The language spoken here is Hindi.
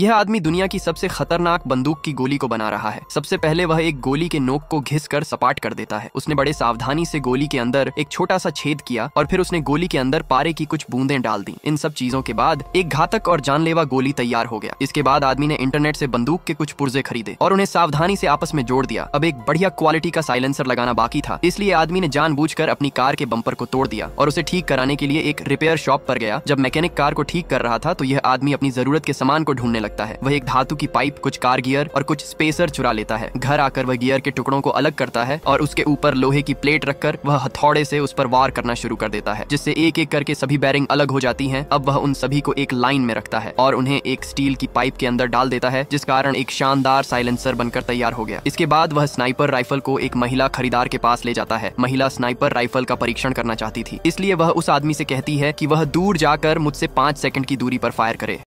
यह आदमी दुनिया की सबसे खतरनाक बंदूक की गोली को बना रहा है सबसे पहले वह एक गोली के नोक को घिस कर सपाट कर देता है उसने बड़े सावधानी से गोली के अंदर एक छोटा सा छेद किया और फिर उसने गोली के अंदर पारे की कुछ बूंदे डाल दी इन सब चीजों के बाद एक घातक और जानलेवा गोली तैयार हो गया इसके बाद आदमी ने इंटरनेट से बंदूक के कुछ पुर्जे खरीदे और उन्हें सावधानी से आपस में जोड़ दिया अब एक बढ़िया क्वालिटी का साइलेंसर लगाना बाकी था इसलिए आदमी ने जान अपनी कार के बंपर को तोड़ दिया और उसे ठीक कराने के लिए एक रिपेयर शॉप पर गया जब मैकेनिक कार को ठीक कर रहा था तो यह आदमी अपनी जरूरत के सामान को ढूंढने लगा सकता है वह एक धातु की पाइप कुछ कार गियर और कुछ स्पेसर चुरा लेता है घर आकर वह गियर के टुकड़ों को अलग करता है और उसके ऊपर लोहे की प्लेट रखकर वह हथौड़े से उस पर वार करना शुरू कर देता है जिससे एक एक करके सभी बैरिंग अलग हो जाती है अब वह उन सभी को एक लाइन में रखता है और उन्हें एक स्टील की पाइप के अंदर डाल देता है जिस कारण एक शानदार साइलेंसर बनकर तैयार हो गया इसके बाद वह स्नाइपर राइफल को एक महिला खरीदार के पास ले जाता है महिला स्नाइपर राइफल का परीक्षण करना चाहती थी इसलिए वह उस आदमी से कहती है कि वह दूर जाकर मुझसे पांच सेकंड की दूरी पर फायर करे